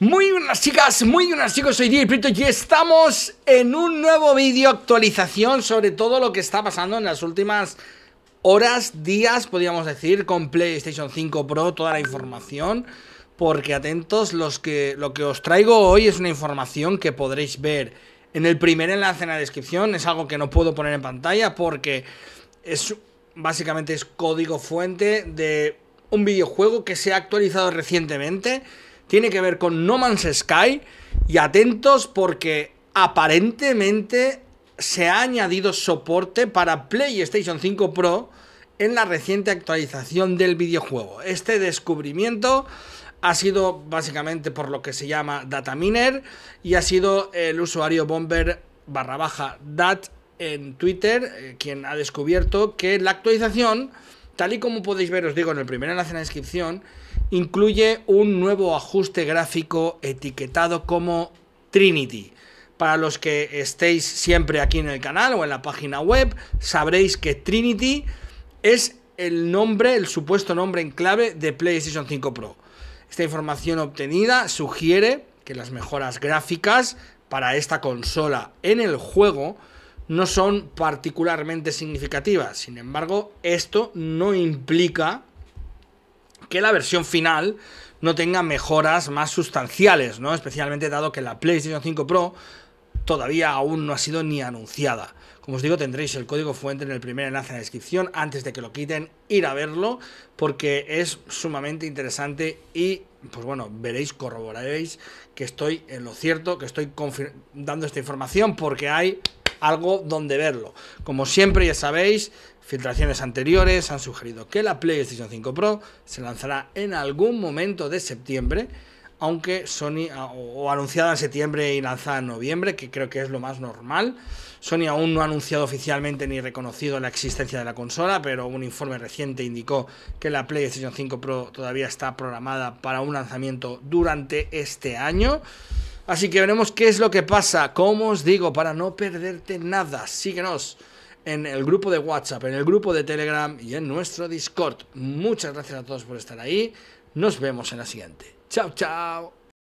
Muy buenas chicas, muy buenas chicos, soy DJ y estamos en un nuevo vídeo actualización sobre todo lo que está pasando en las últimas horas, días, podríamos decir, con PlayStation 5 Pro, toda la información, porque atentos, los que, lo que os traigo hoy es una información que podréis ver en el primer enlace en la descripción, es algo que no puedo poner en pantalla porque es básicamente es código fuente de un videojuego que se ha actualizado recientemente tiene que ver con No Man's Sky y atentos porque aparentemente se ha añadido soporte para PlayStation 5 Pro en la reciente actualización del videojuego. Este descubrimiento ha sido básicamente por lo que se llama dataminer y ha sido el usuario bomber barra baja dat en Twitter eh, quien ha descubierto que la actualización, tal y como podéis ver, os digo en el primer enlace en la descripción, incluye un nuevo ajuste gráfico etiquetado como Trinity. Para los que estéis siempre aquí en el canal o en la página web, sabréis que Trinity es el nombre, el supuesto nombre en clave de PlayStation 5 Pro. Esta información obtenida sugiere que las mejoras gráficas para esta consola en el juego no son particularmente significativas. Sin embargo, esto no implica que la versión final no tenga mejoras más sustanciales, ¿no? Especialmente dado que la PlayStation 5 Pro todavía aún no ha sido ni anunciada. Como os digo, tendréis el código fuente en el primer enlace de la descripción. Antes de que lo quiten, ir a verlo porque es sumamente interesante y, pues bueno, veréis, corroboraréis que estoy en lo cierto, que estoy dando esta información porque hay algo donde verlo. Como siempre ya sabéis, Filtraciones anteriores han sugerido que la PlayStation 5 Pro se lanzará en algún momento de septiembre, aunque Sony, ah, o anunciada en septiembre y lanzada en noviembre, que creo que es lo más normal. Sony aún no ha anunciado oficialmente ni reconocido la existencia de la consola, pero un informe reciente indicó que la PlayStation 5 Pro todavía está programada para un lanzamiento durante este año. Así que veremos qué es lo que pasa. Como os digo, para no perderte nada, síguenos en el grupo de WhatsApp, en el grupo de Telegram y en nuestro Discord. Muchas gracias a todos por estar ahí. Nos vemos en la siguiente. Chao, chao.